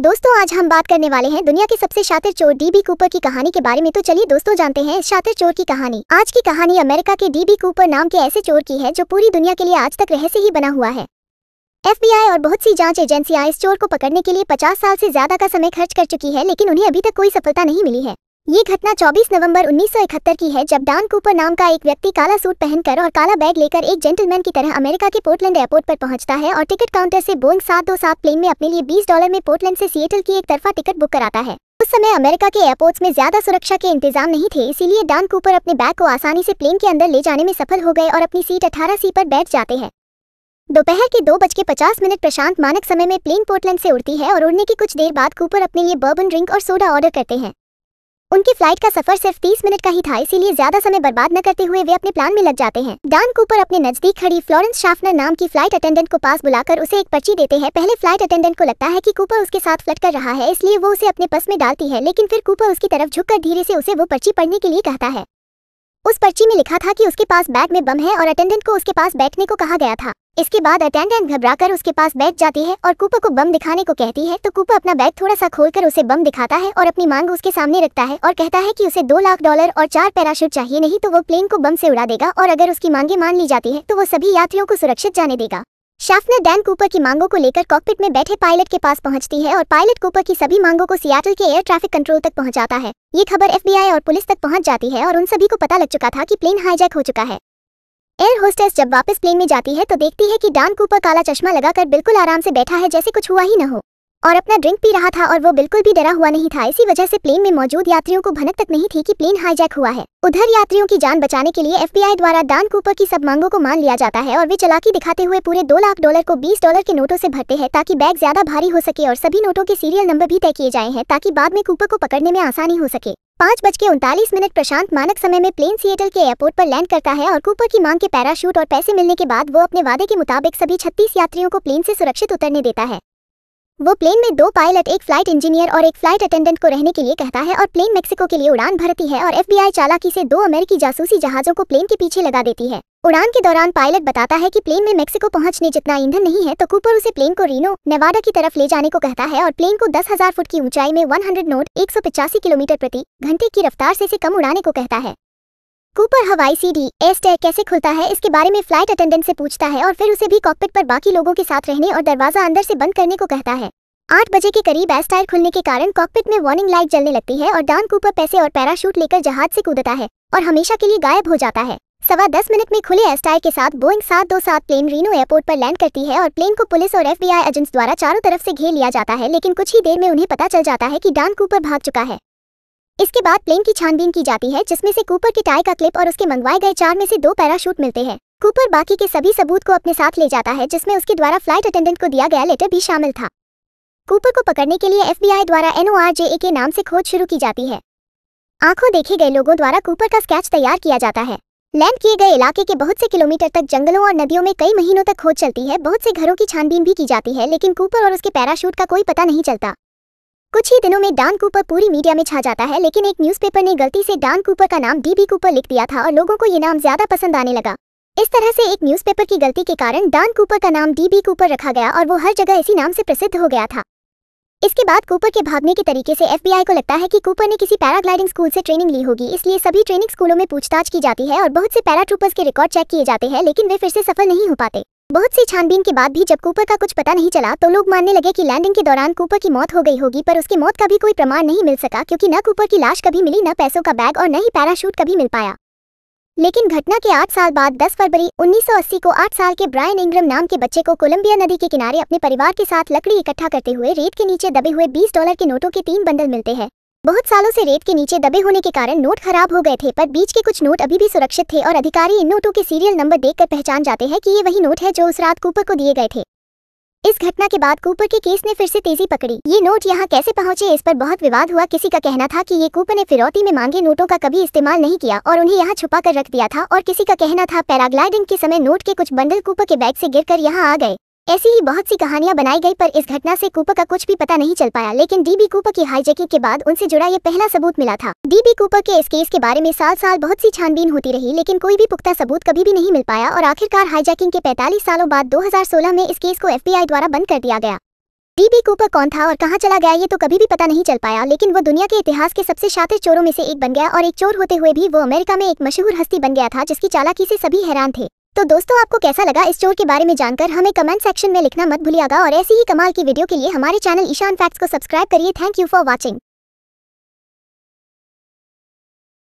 दोस्तों आज हम बात करने वाले हैं दुनिया के सबसे शातिर चोर डीबी कूपर की कहानी के बारे में तो चलिए दोस्तों जानते हैं इस शातिर चोर की कहानी आज की कहानी अमेरिका के डीबी कूपर नाम के ऐसे चोर की है जो पूरी दुनिया के लिए आज तक रहस्य ही बना हुआ है एफबीआई और बहुत सी जांच एजेंसियां इस चोर को पकड़ने के लिए पचास साल से ज्यादा का समय खर्च कर चुकी है लेकिन उन्हें अभी तक कोई सफलता नहीं मिली है ये घटना 24 नवंबर 1971 की है जब डॉन कूपर नाम का एक व्यक्ति काला सूट पहनकर और काला बैग लेकर एक जेंटलमैन की तरह अमेरिका के पोर्टलैंड एयरपोर्ट पर पहुंचता है और टिकट काउंटर से बोइंग 727 प्लेन में अपने लिए 20 डॉलर में पोर्टलैंड से सिएटल की एक तरफा टिकट बुक कराता है उस समय अमेरिका के एयरपोर्ट्स में ज्यादा सुरक्षा के इंतजाम नहीं थे इसीलिए डॉन कूपर अपने बैग को आसानी से प्लेन के अंदर ले जाने में सफल हो गए और अपनी सीट अठारह सी पर बैठ जाते हैं दोपहर के दो बज के पचास मिनट प्रशांत मानक समय में प्लेन पोर्टलैंड से उड़ती है और उड़ने की कुछ देर बाद कूपर अपने लिए बर्बन ड्रिंक और सोडा ऑर्डर करते हैं उनकी फ्लाइट का सफर सिर्फ 30 मिनट का ही था इसीलिए ज्यादा समय बर्बाद न करते हुए वे अपने प्लान में लग जाते हैं डान कूपर अपने नजदीक खड़ी फ्लोरेंस शाफनर नाम की फ्लाइट अटेंडेंट को पास बुलाकर उसे एक पर्ची देते हैं पहले फ्लाइट अटेंडेंट को लगता है कि कूपर उसके साथ फ्लट कर रहा है इसलिए वो उसे अपने पस में डालती है लेकिन फिर कूपर उसकी तरफ झुक धीरे से उसे वो पर्ची पढ़ने के लिए कहता है उस पर्ची में लिखा था कि उसके पास बैग में बम है और अटेंडेंट को उसके पास बैठने को कहा गया था इसके बाद अटेंडेंट घबराकर उसके पास बैठ जाती है और कूपा को बम दिखाने को कहती है तो कूपा अपना बैग थोड़ा सा खोलकर उसे बम दिखाता है और अपनी मांग उसके सामने रखता है और कहता है कि उसे दो लाख डॉलर और चार पैराशूट चाहिए नहीं तो वो प्लेन को बम से उड़ा देगा और अगर उसकी मांगे मान ली जाती है तो वो सभी यात्रियों को सुरक्षित जाने देगा शाफनर डैन कूपर की मांगों को लेकर कॉकपिट में बैठे पायलट के पास पहुंचती है और पायलट कूपर की सभी मांगों को सियाटल के एयर ट्रैफिक कंट्रोल तक पहुंचाता है ये खबर एफबीआई और पुलिस तक पहुंच जाती है और उन सभी को पता लग चुका था कि प्लेन हाईजैक हो चुका है एयर होस्टेस जब वापस प्लेन में जाती है तो देखती है कि डान कूपर काला चश्मा लगाकर बिल्कुल आराम से बैठा है जैसे कुछ हुआ ही न हो और अपना ड्रिंक पी रहा था और वो बिल्कुल भी डरा हुआ नहीं था इसी वजह से प्लेन में मौजूद यात्रियों को भनक तक नहीं थी कि प्लेन हाईजैक हुआ है उधर यात्रियों की जान बचाने के लिए एफबीआई द्वारा डान कूपर की सब मांगों को मान लिया जाता है और वे चलाकी दिखाते हुए पूरे दो लाख डॉलर को बीस डॉलर के नोटों से भरते हैं ताकि बैग ज्यादा भारी हो सके और सभी नोटों के सीरियल नंबर भी तय किए जाए हैं ताकि बाद में कूपर को पकड़ने में आसानी हो सके पाँच बज के उनतालीस मिनट प्रशांत मानक समय में प्लेन सिएटल के एयरपोर्ट पर लैंड करता है और कूपर की मांग के पैराशूट और पैसे मिलने के बाद वो अपने वादे के मुताबिक सभी छत्तीस यात्रियों को प्लेन से सुरक्षित उतरने देता है वो प्लेन में दो पायलट एक फ्लाइट इंजीनियर और एक फ्लाइट अटेंडेंट को रहने के लिए कहता है और प्लेन मेक्सिको के लिए उड़ान भरती है और एफबीआई चालाकी से दो अमेरिकी जासूसी जहाजों को प्लेन के पीछे लगा देती है उड़ान के दौरान पायलट बताता है कि प्लेन में मेक्सिको पहुंचने जितना ईंधन नहीं है तो कूपर उसे प्लेन को रीनो नेवाडा की तरफ ले जाने को कहता है और प्लेन को दस हजार फुट की ऊंचाई में 100 नोट एक किलोमीटर प्रति घंटे की रफ्तार से, से कम उड़ाने को कहता है कूपर हवाई सीढ़ी एयर स्टेयर कैसे खुलता है इसके बारे में फ्लाइट अटेंडेंट से पूछता है और फिर उसे भी कॉकपिट पर बाकी लोगों के साथ रहने और दरवाजा अंदर से बंद करने को कहता है आठ बजे के करीब एस टायर खुलने के कारण कॉकपिट में वार्निंग लाइट जलने लगती है और डॉन कूपर पैसे और पैराशूट लेकर जहाज से कूदता है और हमेशा के लिए गायब हो जाता है सवा दस मिनट में खुले एस टायर के साथ बोइंग सात दो सात प्लेन रीनो एयरपोर्ट पर लैंड करती है और प्लेन को पुलिस और एफबीआई एजेंट्स द्वारा चारों तरफ से घेर लिया जाता है लेकिन कुछ ही देर में उन्हें पता चल जाता है कि डॉन कूपर भाग चुका है इसके बाद प्लेन की छानबीन की जाती है जिसमें से कूपर के टाई का क्लिप और उसके मंगवाए गए चार में से दो पैराशूट मिलते हैं कूपर बाकी के सभी सबूत को अपने साथ ले जाता है जिसमें उसके द्वारा फ्लाइट अटेंडेंट को दिया गया लेटर भी शामिल था कूपर को पकड़ने के लिए एफबीआई द्वारा एनओआरजेए के नाम से खोज शुरू की जाती है आंखों देखे गए लोगों द्वारा कूपर का स्केच तैयार किया जाता है लैंड किए गए इलाके के बहुत से किलोमीटर तक जंगलों और नदियों में कई महीनों तक खोज चलती है बहुत से घरों की छानबीन भी की जाती है लेकिन कूपर और उसके पैराशूट का कोई पता नहीं चलता कुछ ही दिनों में डान कूपर पूरी मीडिया में छा जाता है लेकिन एक न्यूज़पेपर ने गलती से डान कूपर का नाम डीबी कूपर लिख दिया था और लोगों को ये नाम ज्यादा पसंद आने लगा इस तरह से एक न्यूज़पेपर की गलती के कारण डान कूपर का नाम डीबी कूपर रखा गया और वो हर जगह इसी नाम से प्रसिद्ध हो गया था इसके बाद कूपर के भागने के तरीके से एफबीआई को लगता है कि कूपर ने किसी पैराग्लाइडिंग स्कूल से ट्रेनिंग ली होगी इसलिए सभी ट्रेनिंग स्कूलों में पूछताछ की जाती है और बहुत से पैराट्रूपर्स के रिकॉर्ड चेक किए जाते हैं लेकिन वे फिर से सफल नहीं हो पाते बहुत सी छानबीन के बाद भी जब कूपर का कुछ पता नहीं चला तो लोग मानने लगे कि लैंडिंग के दौरान कूपर की मौत हो गई होगी पर उसकी मौत का भी कोई प्रमाण नहीं मिल सका क्योंकि न कूपर की लाश कभी मिली न पैसों का बैग और न ही पैराशूट कभी मिल पाया लेकिन घटना के आठ साल बाद 10 फरवरी 1980 को आठ साल के ब्रायन इंग्रम नाम के बच्चे को कोलंबिया नदी के किनारे अपने परिवार के साथ लकड़ी इकट्ठा करते हुए रेत के नीचे दबे हुए 20 डॉलर के नोटों के तीन बंडल मिलते हैं बहुत सालों से रेत के नीचे दबे होने के कारण नोट खराब हो गए थे पर बीच के कुछ नोट अभी भी सुरक्षित थे और अधिकारी इन नोटों के सीरियल नंबर देखकर पहचान जाते हैं कि ये वही नोट है जो उस रात कूपर को दिए गए थे इस घटना के बाद कूपर के केस ने फिर से तेजी पकड़ी ये नोट यहाँ कैसे पहुंचे इस पर बहुत विवाद हुआ किसी का कहना था कि ये कूपर ने फिरौती में मांगे नोटों का कभी इस्तेमाल नहीं किया और उन्हें यहाँ छुपा कर रख दिया था और किसी का कहना था पैराग्लाइडिंग के समय नोट के कुछ बंडल कूपर के बैग से गिरकर यहाँ आ गए ऐसी ही बहुत सी कहानियां बनाई गई पर इस घटना से कूपर का कुछ भी पता नहीं चल पाया लेकिन डीबी कूपर की हाईजैकिंग के बाद उनसे जुड़ा ये पहला सबूत मिला था डीबी कूपर के इस केस के बारे में साल साल बहुत सी छानबीन होती रही लेकिन कोई भी पुख्ता सबूत कभी भी नहीं मिल पाया और आखिरकार हाईजैकिंग के पैतालीस सालों बाद दो में इस केस को एफबीआई द्वारा बंद कर दिया गया डीबी कूपर कौन था और कहाँ चला गया ये तो कभी भी पता नहीं चल पाया लेकिन वो दुनिया के इतिहास के सबसे शातिर चोरों में से एक बन गया और एक चोर होते हुए भी वो अमेरिका में एक मशहूर हस्ती बन गया था जिसकी चालाकी से सभी हैरान थे तो दोस्तों आपको कैसा लगा इस स्टोर के बारे में जानकर हमें कमेंट सेक्शन में लिखना मत भूलिएगा और ऐसी ही कमाल की वीडियो के लिए हमारे चैनल ईशान फैक्ट्स को सब्सक्राइब करिए थैंक यू फॉर वॉचिंग